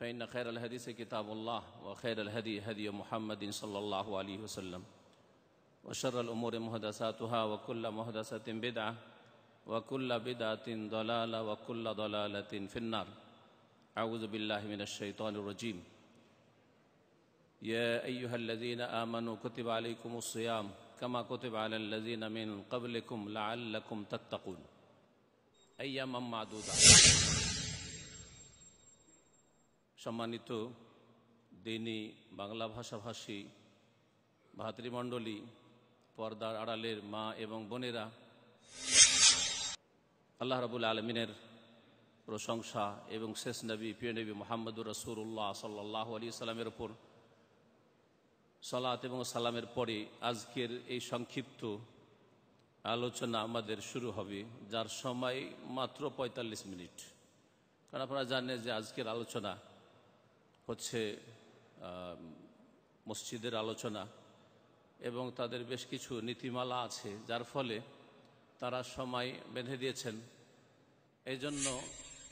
فإن خير الحديث كتاب الله وخير الهدي هدي محمد صلى الله عليه وسلم وشر الأمور محدثاتها وكل محدثة بدعة وكل بدعة ضلالة وكل ضلالة في النار أعوذ بالله من الشيطان الرجيم يا أيها الذين آمنوا كتب عليكم الصيام كما كتب على الذين من قبلكم لعلكم تتقون أياما معدودة সম্মানিত দিনী বাংলা ভাষাভাষী ভাতৃমণ্ডলী পর্দার আড়ালের মা এবং বোনেরা আল্লাহ রবুল আলমিনের প্রশংসা এবং শেষ নবী পিয় নবী মোহাম্মদুর রসুল্লাহ সাল্লাহ আলী সাল্লামের ওপর সালাত এবং সালামের পরে আজকের এই সংক্ষিপ্ত আলোচনা আমাদের শুরু হবে যার সময় মাত্র ৪৫ মিনিট কারণ আপনারা জানেন যে আজকের আলোচনা হচ্ছে মসজিদের আলোচনা এবং তাদের বেশ কিছু নীতিমালা আছে যার ফলে তারা সময় বেঁধে দিয়েছেন এই জন্য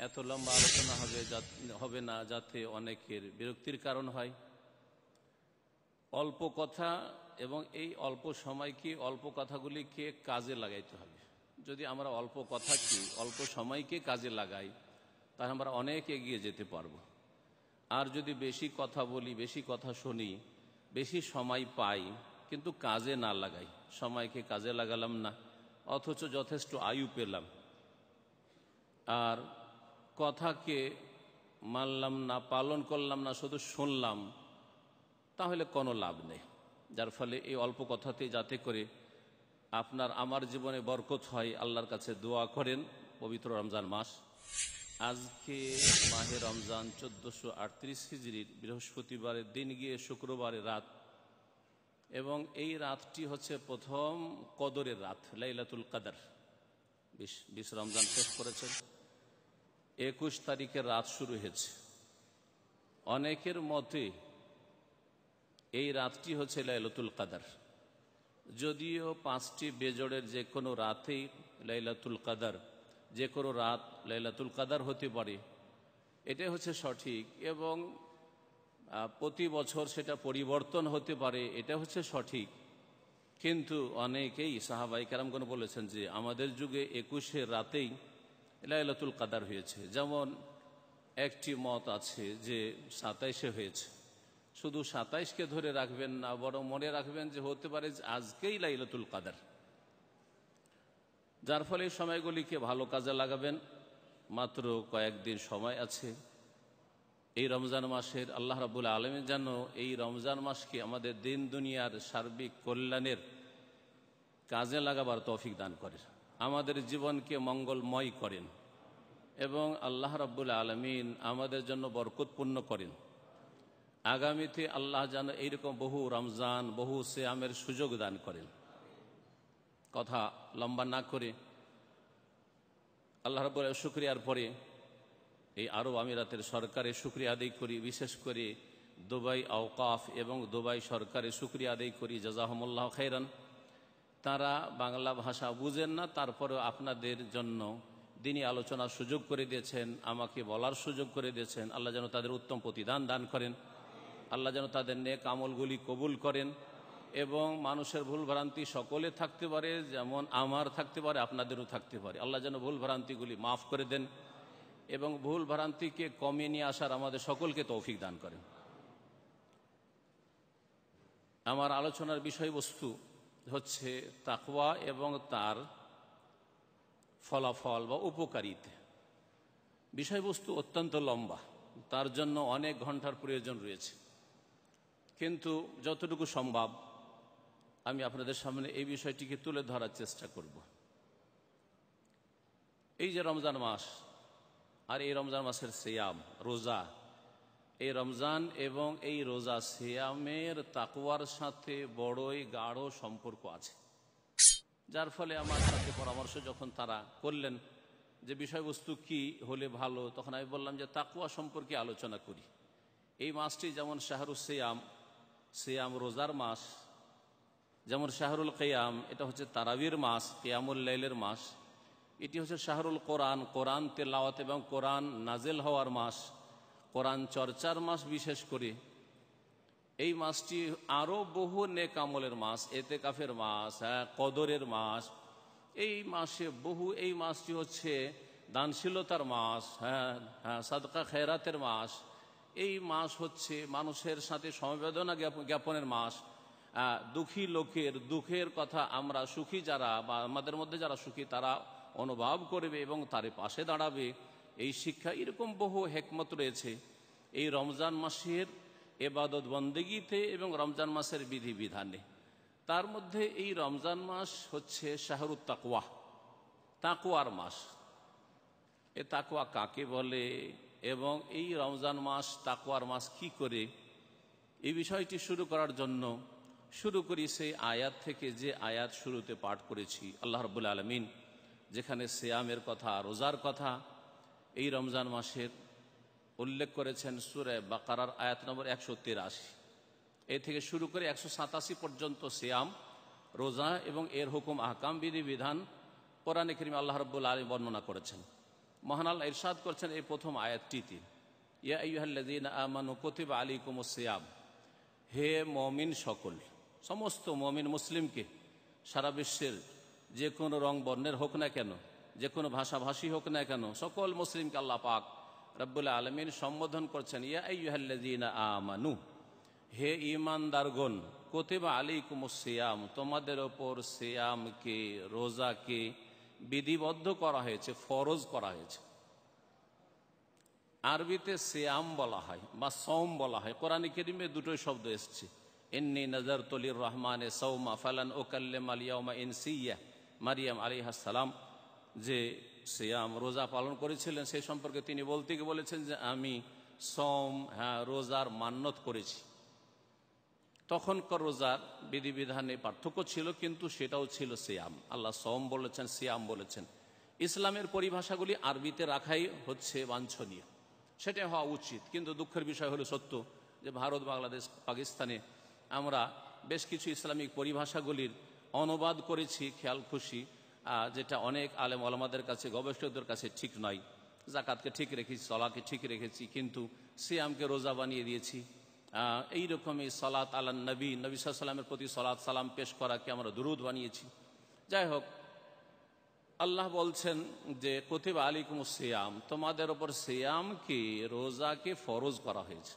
এত লম্বা আলোচনা হবে হবে না যাতে অনেকের বিরক্তির কারণ হয় অল্প কথা এবং এই অল্প সময়কে অল্প কথাগুলিকে কাজে লাগাইতে হবে যদি আমরা অল্প কথাকে অল্প সময়কে কাজে লাগাই তাহলে আমরা অনেক এগিয়ে যেতে পারবো আর যদি বেশি কথা বলি বেশি কথা শুনি বেশি সময় পাই কিন্তু কাজে না লাগাই সময়কে কাজে লাগালাম না অথচ যথেষ্ট আয়ু পেলাম আর কথাকে মানলাম না পালন করলাম না শুধু শুনলাম তাহলে কোনো লাভ নেই যার ফলে এই অল্প কথাতে যাতে করে আপনার আমার জীবনে বরকত হয় আল্লাহর কাছে দোয়া করেন পবিত্র রমজান মাস আজকে মাহে রমজান চোদ্দোশো আটত্রিশ হিজড়ির বৃহস্পতিবারের দিন গিয়ে শুক্রবারের রাত এবং এই রাতটি হচ্ছে প্রথম কদরের রাত লাইলাতুল কাদার বিশ বিশ রমজান শেষ করেছেন একুশ তারিখের রাত শুরু হয়েছে অনেকের মতে এই রাতটি হচ্ছে লাইলাতুল কাদার যদিও পাঁচটি বেজড়ের যে কোনো রাতেই লাইলাতুল কাদার যে কোনো রাত লাইলাতুল কাদার হতে পারে এটাই হচ্ছে সঠিক এবং প্রতি বছর সেটা পরিবর্তন হতে পারে এটা হচ্ছে সঠিক কিন্তু অনেকেই সাহাবাই কেরামগণ বলেছেন যে আমাদের যুগে একুশে রাতেই লাইলাতুল কাদার হয়েছে যেমন একটি মত আছে যে সাতাইশে হয়েছে শুধু সাতাইশকে ধরে রাখবেন না বরং মনে রাখবেন যে হতে পারে আজকেই লাইলাতুল কাদার যার ফলে এই সময়গুলিকে ভালো কাজে লাগাবেন মাত্র কয়েকদিন সময় আছে এই রমজান মাসের আল্লাহ রাবুল আলমী যেন এই রমজান মাসকে আমাদের দিন দুনিয়ার সার্বিক কল্যাণের কাজে লাগাবার তৌফিক দান করেন আমাদের জীবনকে মঙ্গলময় করেন এবং আল্লাহ রাবুল আলমিন আমাদের জন্য বরকতপূর্ণ করেন আগামীতে আল্লাহ যেন এইরকম বহু রমজান বহু শ্যামের সুযোগ দান করেন কথা লম্বা না করে আল্লাহ রব শুক্রিয়ার পরে এই আরব আমিরাতের সরকারে সুক্রিয়া আদায় করি বিশেষ করে দুবাই আওকাফ এবং দুবাই সরকারে সুক্রিয়া আদায় করি জাজাহমুল্লাহ খাইরান তারা বাংলা ভাষা বুঝেন না তারপরে আপনাদের জন্য দিনই আলোচনার সুযোগ করে দিয়েছেন আমাকে বলার সুযোগ করে দিয়েছেন আল্লাহ যেন তাদের উত্তম প্রতিদান দান করেন আল্লাহ যেন তাদের নেক আমলগুলি কবুল করেন এবং মানুষের ভুল ভ্রান্তি সকলে থাকতে পারে যেমন আমার থাকতে পারে আপনাদেরও থাকতে পারে আল্লাহ যেন ভুল ভ্রান্তিগুলি মাফ করে দেন এবং ভুল ভ্রান্তিকে কমে নিয়ে আসার আমাদের সকলকে তৌফিক দান করেন আমার আলোচনার বিষয়বস্তু হচ্ছে তাকওয়া এবং তার ফলাফল বা উপকারিতা বিষয়বস্তু অত্যন্ত লম্বা তার জন্য অনেক ঘন্টার প্রয়োজন রয়েছে কিন্তু যতটুকু সম্ভব আমি আপনাদের সামনে এই বিষয়টিকে তুলে ধরার চেষ্টা করব এই যে রমজান মাস আর এই রমজান মাসের সিয়াম রোজা এই রমজান এবং এই রোজা সিয়ামের তাকুয়ার সাথে বড়ই গাঢ় সম্পর্ক আছে যার ফলে আমার সাথে পরামর্শ যখন তারা করলেন যে বিষয়বস্তু কি হলে ভালো তখন আমি বললাম যে তাকুয়া সম্পর্কে আলোচনা করি এই মাসটি যেমন শাহরুজ সিয়াম সিয়াম রোজার মাস যেমন শাহরুল কেয়াম এটা হচ্ছে তারাবির মাস কেয়ামুল লাইলের মাস এটি হচ্ছে শাহরুল কোরআন কোরআন তেলাওয়াত এবং কোরআন নাজেল হওয়ার মাস কোরআন চর্চার মাস বিশেষ করে এই মাসটি আরও বহু নেকামলের আমলের মাস এতে কাফের মাস হ্যাঁ কদরের মাস এই মাসে বহু এই মাসটি হচ্ছে দানশীলতার মাস হ্যাঁ হ্যাঁ সাদকা খেরাতের মাস এই মাস হচ্ছে মানুষের সাথে সমবেদনা জ্ঞাপনের মাস দুঃখী লোকের দুঃখের কথা আমরা সুখী যারা বা আমাদের মধ্যে যারা সুখী তারা অনুভব করবে এবং তার পাশে দাঁড়াবে এই শিক্ষা এরকম বহু হেকমত রয়েছে এই রমজান মাসের এবাদত বন্দেগীতে এবং রমজান মাসের বিধিবিধানে তার মধ্যে এই রমজান মাস হচ্ছে শাহরুদ তাকুয়া তাকুয়ার মাস এ তাকুয়া কাকে বলে এবং এই রমজান মাস তাকুয়ার মাস কি করে এই বিষয়টি শুরু করার জন্য শুরু করি সেই আয়াত থেকে যে আয়াত শুরুতে পাঠ করেছি আল্লাহ রবুল আলমিন যেখানে শ্যামের কথা রোজার কথা এই রমজান মাসের উল্লেখ করেছেন সুরে বাকারার আয়াত নম্বর একশো তিরাশি এ থেকে শুরু করে একশো সাতাশি পর্যন্ত শ্যাম রোজা এবং এর হুকুম আহকাম বিধিবিধান কোরআনে করিম আল্লাহ রব্বুল আলী বর্ণনা করেছেন মহানাল ইরশাদ করছেন এই প্রথম আয়াতটিতে ইয়া ইহল্লাদিন আমানু কতিব আলী কুমু শ্যাম হে মমিন সকল সমস্ত মমিন মুসলিমকে সারা বিশ্বের যে কোনো রং বর্ণের হোক না কেন যে কোনো ভাষাভাষী হোক না কেন সকল মুসলিমকে আল্লাহ পাক রব্বুল্লা আলমিন সম্বোধন করছেন ইয়া আমানু হে ইমানদারগণ কোতিবা আলী কুমুসিয়াম তোমাদের ওপর সিয়ামকে রোজাকে বিধিবদ্ধ করা হয়েছে ফরজ করা হয়েছে আরবিতে সিয়াম বলা হয় বা সম বলা হয় কোরআন কেরিমে দুটোই শব্দ এসছে ইন্নি নজর তলির রহমান সৌমা ফালান ওকাল্লেম আলিয়াউমা ইনসিয়া মারিয়াম আলী হাসালাম যে সিয়াম রোজা পালন করেছিলেন সেই সম্পর্কে তিনি বলতে গিয়ে বলেছেন যে আমি সোম হ্যাঁ রোজার মান্যত করেছি তখনকার রোজার বিধিবিধানে পার্থক্য ছিল কিন্তু সেটাও ছিল সিয়াম আল্লাহ সোম বলেছেন সিয়াম বলেছেন ইসলামের পরিভাষাগুলি আরবিতে রাখাই হচ্ছে বাঞ্ছনীয় সেটা হওয়া উচিত কিন্তু দুঃখের বিষয় হলো সত্য যে ভারত বাংলাদেশ পাকিস্তানে আমরা বেশ কিছু ইসলামিক পরিভাষাগুলির অনুবাদ করেছি খেয়াল খুশি যেটা অনেক আলেম আলমাদের কাছে গবেষকদের কাছে ঠিক নয় জাকাতকে ঠিক রেখেছি সলাকে ঠিক রেখেছি কিন্তু সিয়ামকে রোজা বানিয়ে দিয়েছি এই রকমই সলাত আলান নবী নবী সাল্লামের প্রতি সলাত সালাম পেশ করাকে আমরা দুরুদ বানিয়েছি যাই হোক আল্লাহ বলছেন যে আলী আলিকুম সিয়াম তোমাদের ওপর সিয়ামকে রোজাকে ফরজ করা হয়েছে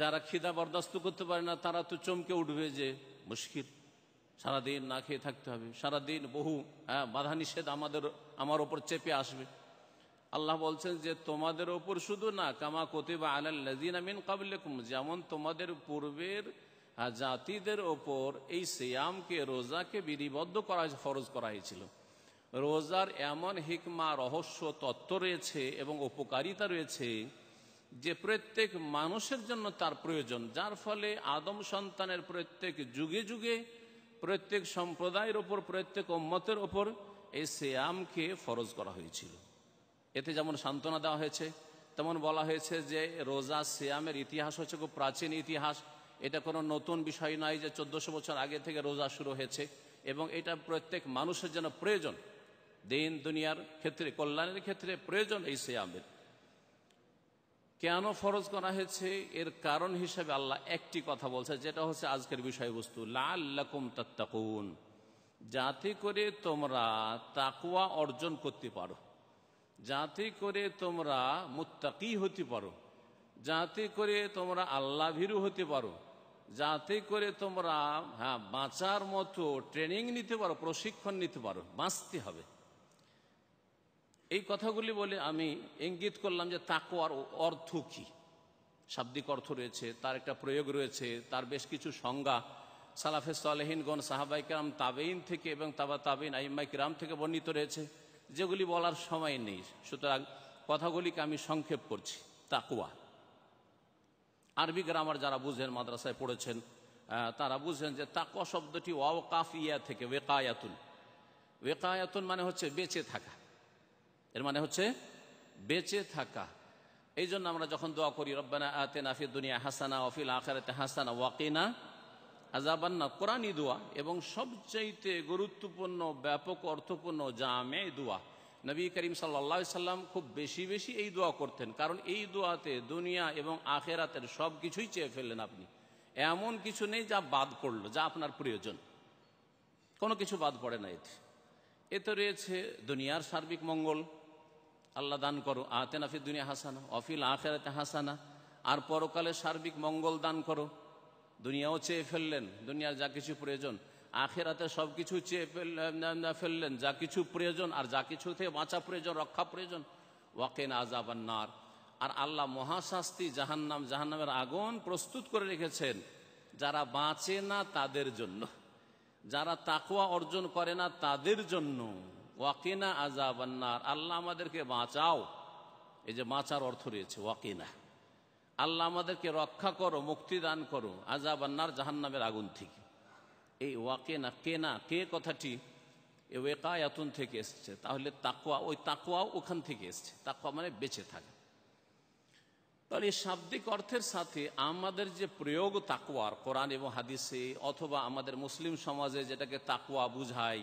যারা খিদা বরদাস্ত করতে পারে না তারা তো চমকে উঠবে যে মুশকিল সারাদিন না খেয়ে থাকতে হবে সারাদিন বহু হ্যাঁ বাধা নিষেধ আমাদের আমার ওপর চেপে আসবে আল্লাহ বলছেন যে তোমাদের ওপর শুধু না কামা কতিবা আলাল্লাজিন আমিন যেমন তোমাদের পূর্বের হ্যাঁ, জাতিদের ওপর এই সিয়ামকে রোজাকে বিধিবদ্ধ করা ফরজ করা হয়েছিল রোজার এমন হিকমা রহস্য তত্ত্ব রয়েছে এবং উপকারিতা রয়েছে যে প্রত্যেক মানুষের জন্য তার প্রয়োজন যার ফলে আদম সন্তানের প্রত্যেক যুগে যুগে প্রত্যেক সম্প্রদায়ের ওপর প্রত্যেক ওম্মতের ওপর এই শ্যামকে ফরজ করা হয়েছিল এতে যেমন সান্ত্বনা দেওয়া হয়েছে তেমন বলা হয়েছে যে রোজা শ্যামের ইতিহাস হচ্ছে খুব প্রাচীন ইতিহাস এটা কোনো নতুন বিষয় নয় যে চোদ্দশো বছর আগে থেকে রোজা শুরু হয়েছে এবং এটা প্রত্যেক মানুষের জন্য প্রয়োজন দিন দুনিয়ার ক্ষেত্রে কল্যাণের ক্ষেত্রে প্রয়োজন এই শ্যামের কেন ফরজ করা হয়েছে এর কারণ হিসাবে আল্লাহ একটি কথা বলছে যেটা হচ্ছে আজকের বিষয়বস্তু লাল্লাকুম তাত্তাকুন যাতে করে তোমরা তাকুয়া অর্জন করতে পারো যাতে করে তোমরা মুত্তাকি হতে পারো যাতে করে তোমরা আল্লাহ ভীরু হতে পারো যাতে করে তোমরা হ্যাঁ বাঁচার মতো ট্রেনিং নিতে পারো প্রশিক্ষণ নিতে পারো বাঁচতে হবে এই কথাগুলি বলে আমি ইঙ্গিত করলাম যে তাকোয়ার অর্থ কি শাব্দিক অর্থ রয়েছে তার একটা প্রয়োগ রয়েছে তার বেশ কিছু সংজ্ঞা সালাফে সালেহিনগণ সাহাবাই কিরাম তাবেইন থেকে এবং তাবা তাবেইন আইম্মাই কিরাম থেকে বর্ণিত রয়েছে যেগুলি বলার সময় নেই সুতরাং কথাগুলিকে আমি সংক্ষেপ করছি তাকুয়া আরবি গ্রামার যারা বুঝেন মাদ্রাসায় পড়েছেন তারা বুঝেন যে তাকুয়া শব্দটি ওয়াও ইয়া থেকে ওয়েকায়াতুন ওয়েকায়াতুন মানে হচ্ছে বেঁচে থাকা এর মানে হচ্ছে বেঁচে থাকা এই জন্য আমরা যখন দোয়া করি রব্বানা আতে নাফি দুনিয়া হাসানা অফিল আখারাতে হাসানা ওয়াকিনা আজাবান্না কোরআনই দোয়া এবং সবচাইতে গুরুত্বপূর্ণ ব্যাপক অর্থপূর্ণ জামে দোয়া নবী করিম সাল্লা সাল্লাম খুব বেশি বেশি এই দোয়া করতেন কারণ এই দোয়াতে দুনিয়া এবং আখেরাতের সব কিছুই চেয়ে ফেললেন আপনি এমন কিছু নেই যা বাদ পড়লো যা আপনার প্রয়োজন কোনো কিছু বাদ পড়ে না এতে এতে রয়েছে দুনিয়ার সার্বিক মঙ্গল আল্লাহ দান করো আতেনাফি দুনিয়া হাসানা অফিল আখেরাতে হাসানা আর পরকালে সার্বিক মঙ্গল দান করো দুনিয়াও চেয়ে ফেললেন দুনিয়ার যা কিছু প্রয়োজন আখেরাতে সব কিছু চেয়ে ফেললেন যা কিছু প্রয়োজন আর যা কিছু থেকে বাঁচা প্রয়োজন রক্ষা প্রয়োজন ওয়াকেন আজাবান নার আর আল্লাহ মহাশাস্তি জাহান্নাম জাহান্নামের আগুন প্রস্তুত করে রেখেছেন যারা বাঁচে না তাদের জন্য যারা তাকুয়া অর্জন করে না তাদের জন্য ওয়াকিনা আজাবান্নার আল্লাহ আমাদেরকে বাঁচাও এই যে বাঁচার অর্থ রয়েছে ওয়াকিনা আল্লাহ আমাদেরকে রক্ষা করো মুক্তি দান করো আজাবান্নার জাহান্নামের আগুন থেকে এই ওয়াকেনা কেনা কে কথাটি এ ওয়েকায়াতুন থেকে এসছে তাহলে তাকুয়া ওই তাকুয়াও ওখান থেকে এসছে তাকুয়া মানে বেঁচে থাকে তাহলে শাব্দিক অর্থের সাথে আমাদের যে প্রয়োগ তাকুয়ার কোরআন এবং হাদিসে অথবা আমাদের মুসলিম সমাজে যেটাকে তাকুয়া বুঝায়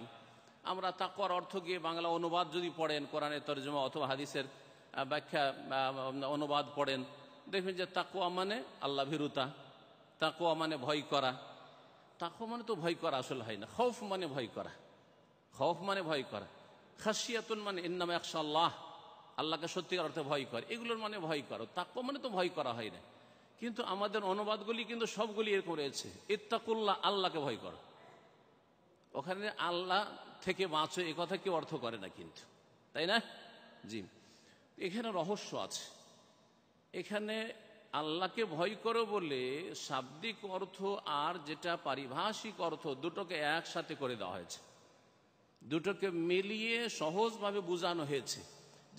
আমরা তাকওয়ার অর্থ গিয়ে বাংলা অনুবাদ যদি পড়েন কোরআনের তর্জমা অথবা হাদিসের ব্যাখ্যা অনুবাদ পড়েন দেখবেন যে তাকুয়া মানে আল্লাহ ভীরুতা তাকুয়া মানে ভয় করা তাকুয়া মানে তো ভয় করা আসলে হয় না খৌফ মানে ভয় করা খৌফ মানে ভয় করা খাসিয়াতুন মানে ইন্নাম এক সাল্লাহ আল্লাহকে সত্যিকার অর্থে ভয় করে এগুলোর মানে ভয় করো তাকোয়া মানে তো ভয় করা হয় না কিন্তু আমাদের অনুবাদগুলি কিন্তু সবগুলি এরকম রয়েছে ইত্তাকুল্লাহ আল্লাহকে ভয় করো ওখানে আল্লাহ থেকে বাঁচো এ কথা কেউ অর্থ করে না কিন্তু তাই না জি এখানে রহস্য আছে এখানে আল্লাহকে ভয় করো বলে শাব্দিক অর্থ আর যেটা পারিভাষিক অর্থ দুটোকে একসাথে করে দেওয়া হয়েছে দুটোকে মিলিয়ে সহজভাবে বোঝানো হয়েছে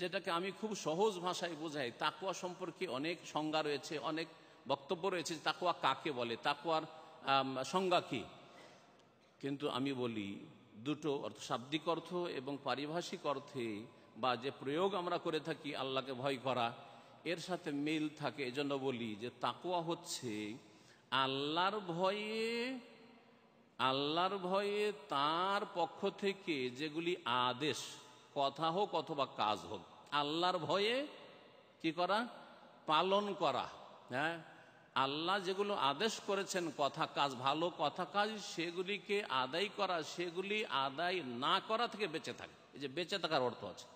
যেটাকে আমি খুব সহজ ভাষায় বোঝাই তাকুয়া সম্পর্কে অনেক সংজ্ঞা রয়েছে অনেক বক্তব্য রয়েছে তাকুয়া কাকে বলে তাকুয়ার সংজ্ঞা কি কিন্তু আমি বলি দুটো অর্থ শাব্দিক অর্থ এবং পারিভাষিক অর্থে বা যে প্রয়োগ আমরা করে থাকি আল্লাহকে ভয় করা এর সাথে মিল থাকে এজন্য বলি যে তাকুয়া হচ্ছে আল্লাহর ভয়ে আল্লাহর ভয়ে তার পক্ষ থেকে যেগুলি আদেশ কথা হোক অথবা কাজ হোক আল্লাহর ভয়ে কি করা পালন করা হ্যাঁ আল্লাহ যেগুলো আদেশ করেছেন কথা কাজ ভালো কথা কাজ সেগুলিকে আদায় করা সেগুলি আদায় না করা থেকে বেঁচে থাকে এই যে বেঁচে থাকার অর্থ আছে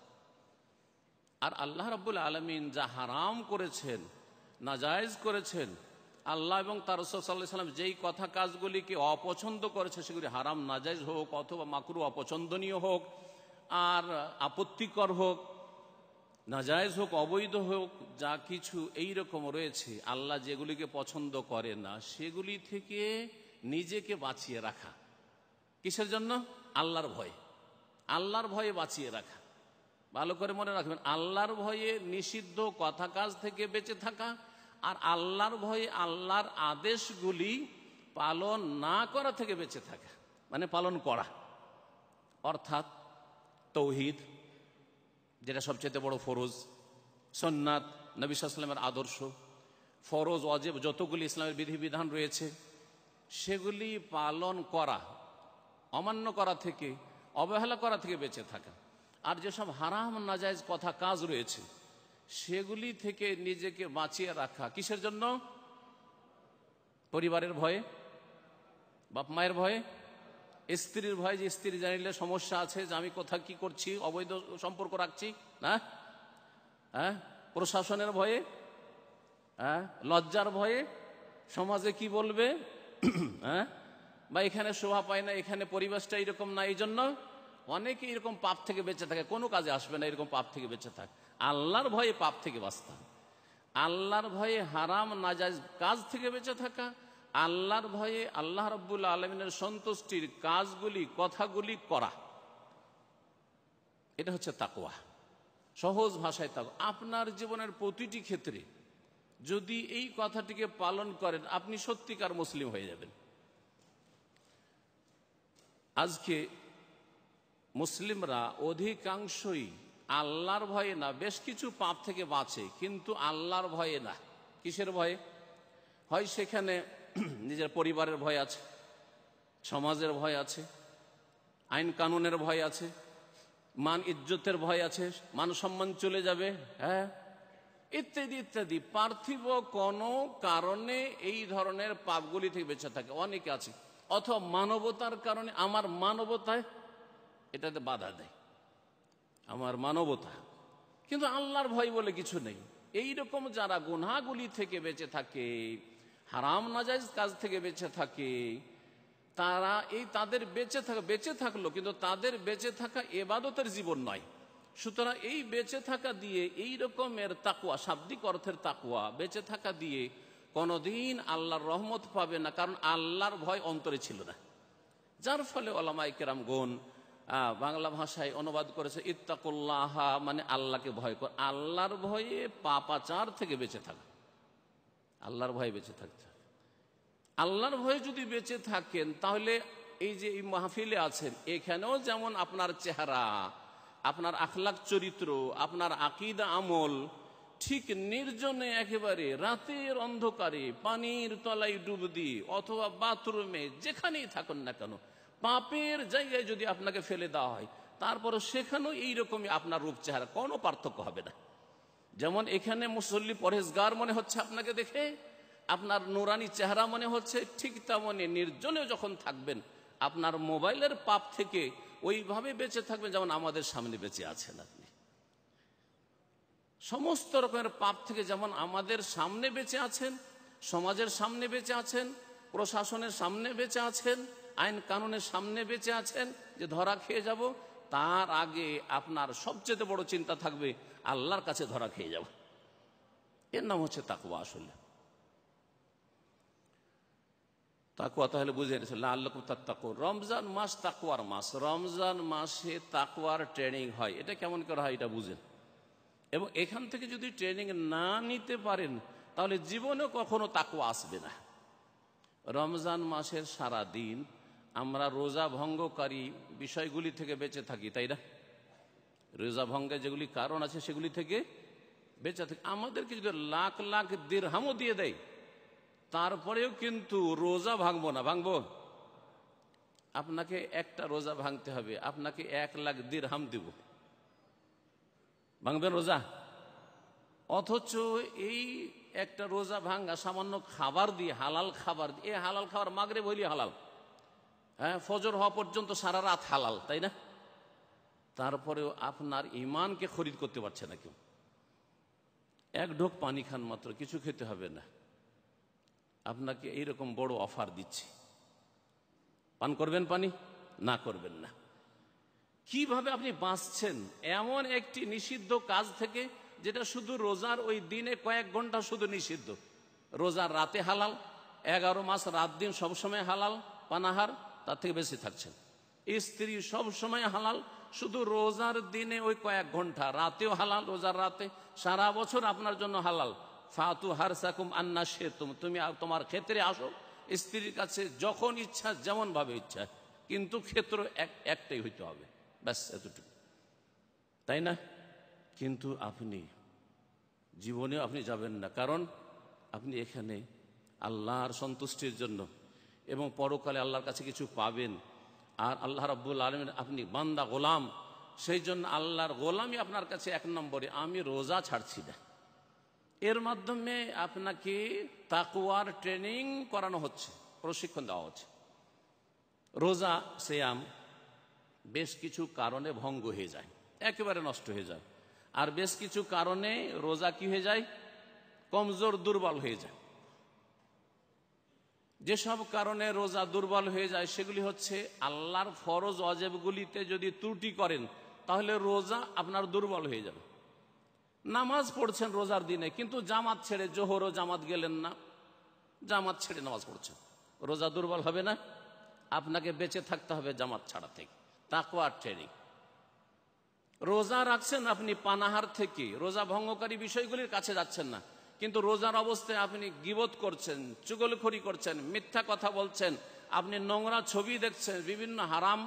আর আল্লাহ রাবুল আলমিন যা হারাম করেছেন নাজায়জ করেছেন আল্লাহ এবং তার সাল্লাহ সাল্লাম যেই কথা কাজগুলিকে অপছন্দ করেছে সেগুলি হারাম নাজাইজ হোক অথবা মাকরু অপছন্দনীয় হোক আর আপত্তিকর হোক নাজায়জ হোক অবৈধ হোক যা কিছু এই রকম রয়েছে আল্লাহ যেগুলিকে পছন্দ করে না সেগুলি থেকে নিজেকে বাঁচিয়ে রাখা কিসের জন্য আল্লাহর ভয়ে আল্লাহর ভয়ে বাঁচিয়ে রাখা ভালো করে মনে রাখবেন আল্লাহর ভয়ে নিষিদ্ধ কথা কাজ থেকে বেঁচে থাকা আর আল্লাহর ভয়ে আল্লাহর আদেশগুলি পালন না করা থেকে বেঁচে থাকা মানে পালন করা অর্থাৎ তৌহিদ যেটা সবচেয়ে বড় ফরজ সন্ন্যাত নবী সাল্লামের আদর্শ ফরজ অজেব যতগুলি ইসলামের বিধিবিধান রয়েছে সেগুলি পালন করা অমান্য করা থেকে অবহেলা করা থেকে বেঁচে থাকা আর যেসব হারাম নাজায়জ কথা কাজ রয়েছে সেগুলি থেকে নিজেকে বাঁচিয়ে রাখা কিসের জন্য পরিবারের ভয়ে বাপ মায়ের ভয়ে স্ত্রীর ভয় যে স্ত্রী জানিলে সমস্যা আছে যে আমি কোথা কি করছি অবৈধ সম্পর্ক রাখছি না হ্যাঁ প্রশাসনের ভয়ে হ্যাঁ লজ্জার ভয়ে সমাজে কি বলবে হ্যাঁ বা এখানে শোভা পায় না এখানে পরিবেশটা এরকম না এই জন্য অনেকে এরকম পাপ থেকে বেঁচে থাকে কোনো কাজে আসবে না এরকম পাপ থেকে বেঁচে থাক আল্লাহর ভয়ে পাপ থেকে বাঁচতাম আল্লাহর ভয়ে হারাম নাজাজ কাজ থেকে বেঁচে থাকা আল্লাহর ভয়ে আল্লাহ রব্বুল আলমিনের সন্তুষ্টির কাজগুলি কথাগুলি করা এটা হচ্ছে তাকোয়া সহজ ভাষায় তাকো আপনার জীবনের প্রতিটি ক্ষেত্রে যদি এই কথাটিকে পালন করেন আপনি সত্যিকার মুসলিম হয়ে যাবেন আজকে মুসলিমরা অধিকাংশই আল্লাহর ভয়ে না বেশ কিছু পাপ থেকে বাঁচে কিন্তু আল্লাহর ভয়ে না কিসের ভয়ে হয় সেখানে নিজের পরিবারের ভয় আছে সমাজের ভয় আছে আইন কানুনের ভয় আছে মান ইজ্জতের ভয় আছে মান সম্মান চলে যাবে হ্যাঁ ইত্যাদি ইত্যাদি পার্থিব কোনো কারণে এই ধরনের পাপগুলি থেকে বেঁচে থাকে অনেকে আছে অথবা মানবতার কারণে আমার মানবতায় এটাতে বাধা দেয় আমার মানবতা কিন্তু আল্লাহর ভয় বলে কিছু নেই এই রকম যারা গুনাগুলি থেকে বেঁচে থাকে হারাম নাজাইজ কাজ থেকে বেঁচে থাকে তারা এই তাদের বেঁচে থাকা বেঁচে থাকলো কিন্তু তাদের বেঁচে থাকা এবাদতের জীবন নয় সুতরাং এই বেঁচে থাকা দিয়ে এই রকমের তাকুয়া শাব্দিক অর্থের তাকুয়া বেঁচে থাকা দিয়ে কোনোদিন আল্লাহর রহমত পাবে না কারণ আল্লাহর ভয় অন্তরে ছিল না যার ফলে ওলামাই গুণ গন বাংলা ভাষায় অনুবাদ করেছে ইত্তাকুল্লাহা মানে আল্লাহকে ভয় কর আল্লাহর ভয়ে পাপাচার থেকে বেঁচে থাকা আল্লাহর ভয়ে বেঁচে থাকতে হবে আল্লাহর ভয়ে যদি বেঁচে থাকেন তাহলে এই যে এই মাহফিলে আছেন এখানেও যেমন আপনার চেহারা আপনার আখলাক চরিত্র আপনার আকিদা আমল ঠিক নির্জনে একেবারে রাতের অন্ধকারে পানির তলায় ডুব দিয়ে অথবা বাথরুমে যেখানেই থাকুন না কেন পাপের জায়গায় যদি আপনাকে ফেলে দেওয়া হয় তারপরে সেখানেও এইরকমই আপনার রূপ চেহারা কোনো পার্থক্য হবে না যেমন এখানে মুসল্লি পরেশগার মনে হচ্ছে আপনাকে দেখে আপনার নোরানি চেহারা মনে হচ্ছে ঠিক তেমনি নির্জনে যখন থাকবেন আপনার মোবাইলের পাপ থেকে ওইভাবে বেঁচে থাকবেন যেমন আমাদের সামনে বেঁচে আছেন আপনি সমস্ত রকমের পাপ থেকে যেমন আমাদের সামনে বেঁচে আছেন সমাজের সামনে বেঁচে আছেন প্রশাসনের সামনে বেঁচে আছেন আইন কানুনের সামনে বেঁচে আছেন যে ধরা খেয়ে যাব তার আগে আপনার সবচেয়ে বড় চিন্তা থাকবে আল্লাহর কাছে ধরা খেয়ে যাব এর নাম হচ্ছে তাকুয়া আসলে তাকুয়া তাহলে বুঝে আল্লাহ তার তাকু রমজান মাস তাকুয়ার মাস রমজান মাসে তাকুয়ার ট্রেনিং হয় এটা কেমন করা হয় এটা বুঝেন এবং এখান থেকে যদি ট্রেনিং না নিতে পারেন তাহলে জীবনে কখনো তাকুয়া আসবে না রমজান মাসের সারা দিন আমরা রোজা ভঙ্গকারী বিষয়গুলি থেকে বেঁচে থাকি তাই না রোজা ভঙ্গে যেগুলি কারণ আছে সেগুলি থেকে বেঁচে থাকে আমাদেরকে যদি লাখ লাখ হামও দিয়ে দেয় তারপরেও কিন্তু রোজা ভাঙবো না ভাঙবো আপনাকে একটা রোজা ভাঙতে হবে আপনাকে এক লাখ হাম দিব ভাঙবেন রোজা অথচ এই একটা রোজা ভাঙ্গা সামান্য খাবার দিয়ে হালাল খাবার দিয়ে হালাল খাবার মাগরে বলি হালাল হ্যাঁ ফজর হওয়া পর্যন্ত সারা রাত হালাল তাই না তারপরেও আপনার ইমানকে খরিদ করতে পারছে না কেউ এক ঢোক পানি খান মাত্র কিছু খেতে হবে না আপনাকে এইরকম বড় অফার দিচ্ছি পান করবেন পানি না করবেন না কিভাবে আপনি বাঁচছেন এমন একটি নিষিদ্ধ কাজ থেকে যেটা শুধু রোজার ওই দিনে কয়েক ঘন্টা শুধু নিষিদ্ধ রোজার রাতে হালাল এগারো মাস রাত দিন সবসময় হালাল পানাহার তার থেকে বেশি থাকছেন স্ত্রী সবসময় হালাল শুধু রোজার দিনে ওই কয়েক ঘন্টা রাতেও হালাল রোজার রাতে সারা বছর আপনার জন্য হালাল ফাতু হারসাকুম আন্না সেতুম তুমি তোমার ক্ষেত্রে আসো স্ত্রীর কাছে যখন ইচ্ছা যেমনভাবে ইচ্ছা কিন্তু ক্ষেত্র এক একটাই হইতে হবে ব্যাস এতটুকু তাই না কিন্তু আপনি জীবনে আপনি যাবেন না কারণ আপনি এখানে আল্লাহর সন্তুষ্টির জন্য এবং পরকালে আল্লাহর কাছে কিছু পাবেন আর আল্লাহ রব্বুল আলমের আপনি বান্দা গোলাম সেই জন্য আল্লাহর গোলামই আপনার কাছে এক নম্বরে আমি রোজা ছাড়ছি না এর মাধ্যমে আপনাকে তাকুয়ার ট্রেনিং করানো হচ্ছে প্রশিক্ষণ দেওয়া হচ্ছে রোজা সেয়াম বেশ কিছু কারণে ভঙ্গ হয়ে যায় একেবারে নষ্ট হয়ে যায় আর বেশ কিছু কারণে রোজা কি হয়ে যায় কমজোর দুর্বল হয়ে যায় যেসব কারণে রোজা দুর্বল হয়ে যায় সেগুলি হচ্ছে আল্লাহর ফরজ অজেবগুলিতে যদি ত্রুটি করেন তাহলে রোজা আপনার দুর্বল হয়ে যাবে নামাজ পড়ছেন রোজার দিনে কিন্তু জামাত ছেড়ে ও জামাত গেলেন না জামাত ছেড়ে নামাজ পড়ছেন রোজা দুর্বল হবে না আপনাকে বেঁচে থাকতে হবে জামাত ছাড়া থেকে তাকোয়ার ট্রেনিং রোজা রাখছেন আপনি পানাহার থেকে রোজা ভঙ্গকারী বিষয়গুলির কাছে যাচ্ছেন না কিন্তু রোজার অবস্থায় আপনি গিবত করছেন চুগলখড়ি করছেন মিথ্যা কথা বলছেন আপনি নোংরা ছবি দেখছেন বিভিন্ন হারাম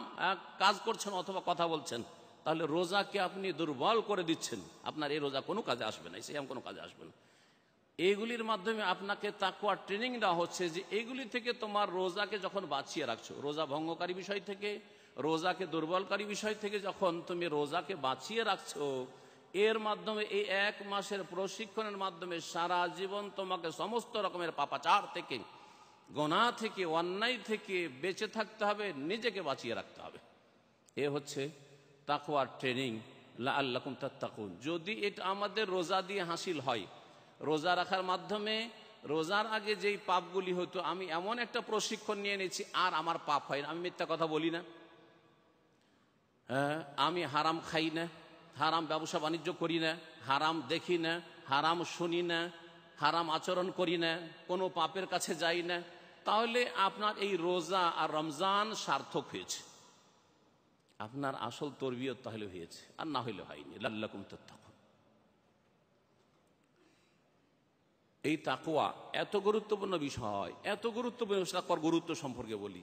কাজ করছেন অথবা কথা বলছেন তাহলে রোজাকে আপনি দুর্বল করে দিচ্ছেন আপনার এই রোজা কোনো কাজে আসবে না সেই কোনো কাজে আসবে না এইগুলির মাধ্যমে আপনাকে তাকুয়া ট্রেনিং দেওয়া হচ্ছে যে এগুলি থেকে তোমার রোজাকে যখন বাঁচিয়ে রাখছো রোজা ভঙ্গকারী বিষয় থেকে রোজাকে দুর্বলকারী বিষয় থেকে যখন তুমি রোজাকে বাঁচিয়ে রাখছো এর মাধ্যমে এই এক মাসের প্রশিক্ষণের মাধ্যমে সারা জীবন তোমাকে সমস্ত রকমের পাপাচার থেকে গোনা থেকে অন্যায় থেকে বেঁচে থাকতে হবে নিজেকে বাঁচিয়ে রাখতে হবে এ হচ্ছে তাকুয়ার ট্রেনিং লা আল্লাকুম তাকুন যদি এটা আমাদের রোজা দিয়ে হাসিল হয় রোজা রাখার মাধ্যমে রোজার আগে যেই পাপগুলি হতো আমি এমন একটা প্রশিক্ষণ নিয়ে নিয়েছি আর আমার পাপ হয় না আমি মিথ্যা কথা বলি না হ্যাঁ আমি হারাম খাই না হারাম ব্যবসা বাণিজ্য করি না হারাম দেখি না হারাম শুনি না হারাম আচরণ করি না কোনো পাপের কাছে যাই না তাহলে আপনার এই রোজা আর রমজান সার্থক হয়েছে আপনার আসল তরবিয়ত তাহলে হয়েছে আর না হইলে হয়নি লাল্লাকুম তখন এই তাকুয়া এত গুরুত্বপূর্ণ বিষয় এত গুরুত্বপূর্ণ তাকুয়ার গুরুত্ব সম্পর্কে বলি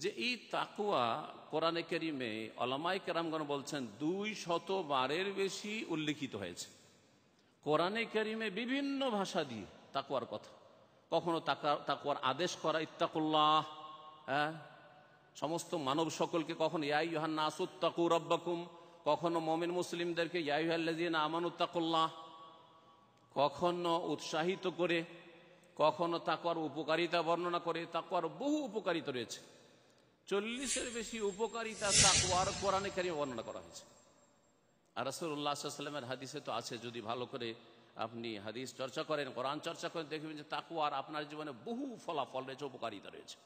যে এই তাকুয়া কোরআনে কেরিমে অলামাই কেরামগণ বলছেন দুই শতবারের বেশি উল্লিখিত হয়েছে কোরআনে কেরিমে বিভিন্ন ভাষা দিয়ে তাকুয়ার কথা কখনো তাকা তাকুয়ার আদেশ করা ইত্তাকুল্লাহ হ্যাঁ সমস্ত মানব সকলকে কখনো ইয়াই ইহান নাসুত্তাকু রব্বাকুম কখনো মমিন মুসলিমদেরকে ইয়াইহাল্লাজিন আমানুত্তাকুল্লাহ কখনো উৎসাহিত করে কখনো তাকুয়ার উপকারিতা বর্ণনা করে তাকুয়ার বহু উপকারিতা রয়েছে চল্লিশের বেশি উপকারিতা তাকুয়ার কোরআনে কারিমে বর্ণনা করা হয়েছে আর রাসুল্লাহামের হাদিসে তো আছে যদি ভালো করে আপনি হাদিস চর্চা করেন কোরআন চর্চা করেন দেখবেন যে তাকুয়ার আপনার জীবনে বহু ফলাফল রয়েছে উপকারিতা রয়েছে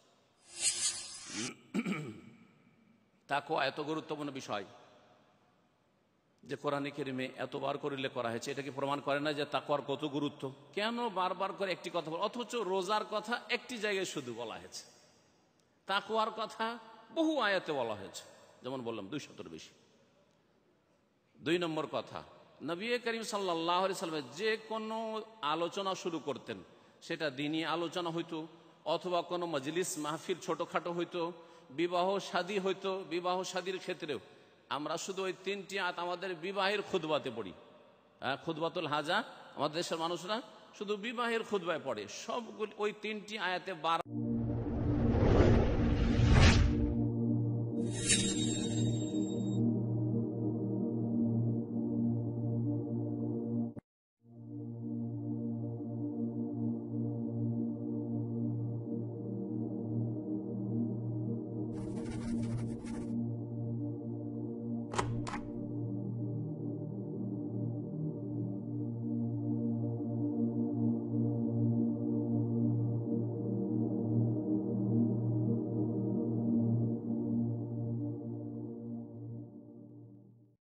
তাকুয়া এত গুরুত্বপূর্ণ বিষয় যে কোরআনে কেরিমে এতবার করিলে করা হয়েছে এটাকে প্রমাণ করে না যে তাকুয়ার কত গুরুত্ব কেন বারবার করে একটি কথা বল অথচ রোজার কথা একটি জায়গায় শুধু বলা হয়েছে তাকুয়ার কথা বহু আয়াতে বলা হয়েছে যেমন বললাম দুই শতর বেশি দুই নম্বর কথা নবী করিম সাল্লাহ সাল্লামে যে কোনো আলোচনা শুরু করতেন সেটা দিনই আলোচনা হইতো অথবা কোনো মজলিস মাহফিল ছোটোখাটো হইতো বিবাহ শাদী হইতো বিবাহ শাদীর ক্ষেত্রেও আমরা শুধু ওই তিনটি আত আমাদের বিবাহের খুদবাতে পড়ি হ্যাঁ খুদবাতুল হাজা আমাদের দেশের মানুষরা শুধু বিবাহের খুদবায় পড়ে সবগুলি ওই তিনটি আয়াতে বার